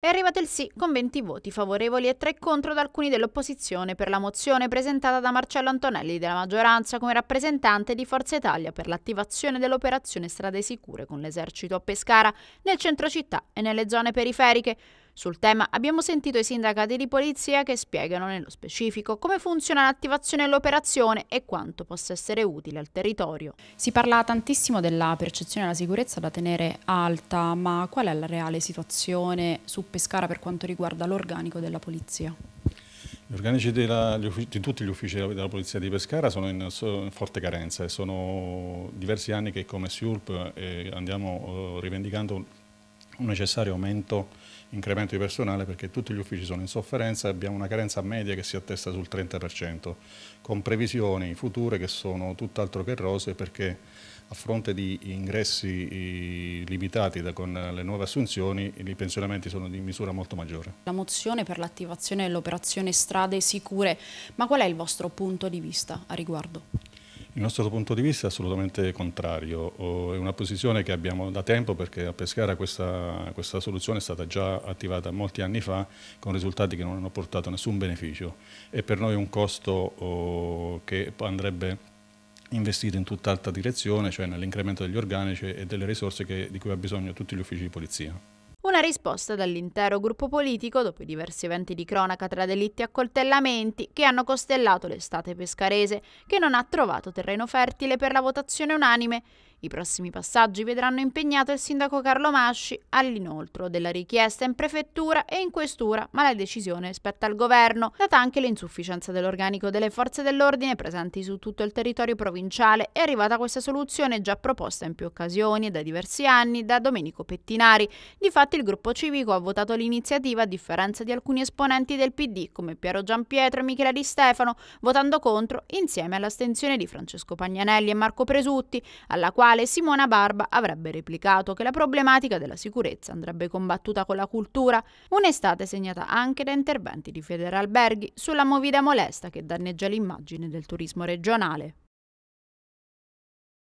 È arrivato il sì con 20 voti favorevoli e 3 contro da alcuni dell'opposizione per la mozione presentata da Marcello Antonelli della maggioranza come rappresentante di Forza Italia per l'attivazione dell'operazione Strade Sicure con l'esercito a Pescara, nel centro città e nelle zone periferiche. Sul tema abbiamo sentito i sindacati di polizia che spiegano nello specifico come funziona l'attivazione e l'operazione e quanto possa essere utile al territorio. Si parla tantissimo della percezione della sicurezza da tenere alta, ma qual è la reale situazione su Pescara per quanto riguarda l'organico della polizia? Gli organici della, di tutti gli uffici della Polizia di Pescara sono in, in forte carenza e sono diversi anni che come SIURP eh, andiamo eh, rivendicando un necessario aumento incremento di personale perché tutti gli uffici sono in sofferenza e abbiamo una carenza media che si attesta sul 30%, con previsioni future che sono tutt'altro che rose perché a fronte di ingressi limitati da, con le nuove assunzioni i pensionamenti sono di misura molto maggiore. La mozione per l'attivazione dell'operazione strade sicure, ma qual è il vostro punto di vista a riguardo? Il nostro punto di vista è assolutamente contrario, è una posizione che abbiamo da tempo perché a Pescara questa, questa, soluzione è stata già attivata molti anni fa con risultati che non hanno portato nessun beneficio e per noi è un costo che andrebbe investito in tutt'altra direzione, cioè nell'incremento degli organici e delle risorse che, di cui ha bisogno tutti gli uffici di polizia. Una risposta dall'intero gruppo politico dopo i diversi eventi di cronaca tra delitti e accoltellamenti che hanno costellato l'estate pescarese, che non ha trovato terreno fertile per la votazione unanime i prossimi passaggi vedranno impegnato il sindaco Carlo Masci all'inoltro della richiesta in prefettura e in questura, ma la decisione spetta al governo, data anche l'insufficienza dell'organico delle forze dell'ordine presenti su tutto il territorio provinciale, è arrivata questa soluzione già proposta in più occasioni e da diversi anni da Domenico Pettinari. Difatti il gruppo civico ha votato l'iniziativa a differenza di alcuni esponenti del PD come Piero Giampietro e Michela Di Stefano, votando contro insieme all'astensione di Francesco Pagnanelli e Marco Presutti, alla quale quale Simona Barba avrebbe replicato che la problematica della sicurezza andrebbe combattuta con la cultura, un'estate segnata anche da interventi di Federalberghi sulla movida molesta che danneggia l'immagine del turismo regionale.